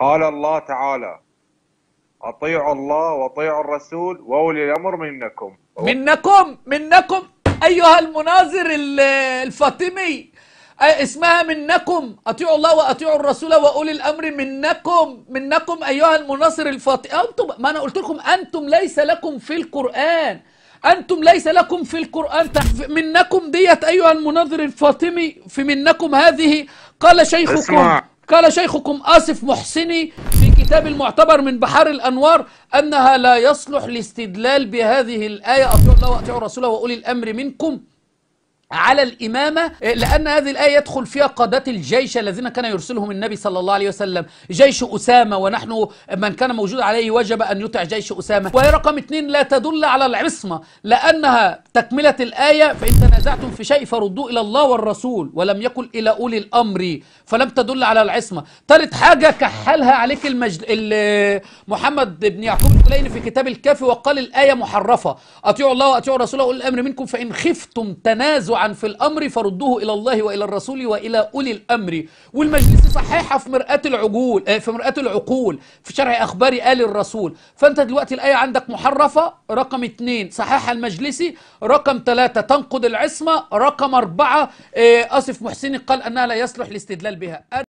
قال الله تعالى أطيعوا الله وأطيعوا الرسول وأولي الأمر منكم منكم منكم أيها المناظر الفاطمي اسمها منكم أطيعوا الله وأطيعوا الرسول وأولي الأمر منكم منكم أيها المناصر الفاطمي أنتم ما أنا قلت لكم أنتم ليس لكم في القرآن أنتم ليس لكم في القرآن منكم ديت أيها المناظر الفاطمي في منكم هذه قال شيخكم اسمع. قال شيخكم آسف محسني في كتاب المعتبر من بحار الأنوار أنها لا يصلح الاستدلال بهذه الآية أطيعوا الله وأطيعوا رسوله وأولي الأمر منكم على الإمامة إيه، لأن هذه الآية يدخل فيها قادة الجيش الذين كان يرسلهم النبي صلى الله عليه وسلم جيش أسامة ونحن من كان موجود عليه وجب أن يطع جيش أسامة وهي رقم اثنين لا تدل على العصمة لأنها تكملة الآية فإن تنازعتم في شيء فردوا إلى الله والرسول ولم يقل إلى أولي الأمر فلم تدل على العصمة ثالث حاجة كحلها عليك المجد محمد بن يعقوب الكليني في كتاب الكافي وقال الآية محرفة أطيعوا الله وأطيعوا الرسول وأولي الأمر منكم فإن خفتم تنازع في الأمر فردوه إلى الله وإلى الرسول وإلى أولي الأمر والمجلس صحيحة في مرآة العقول آه، في مرآة العقول في شرح أخبار آل الرسول فأنت دلوقتي الآية عندك محرفة رقم اثنين صحيحة المجلسي رقم ثلاثة تنقض العصمة رقم أربعة أصف آه، محسن قال أنها لا يصلح الاستدلال بها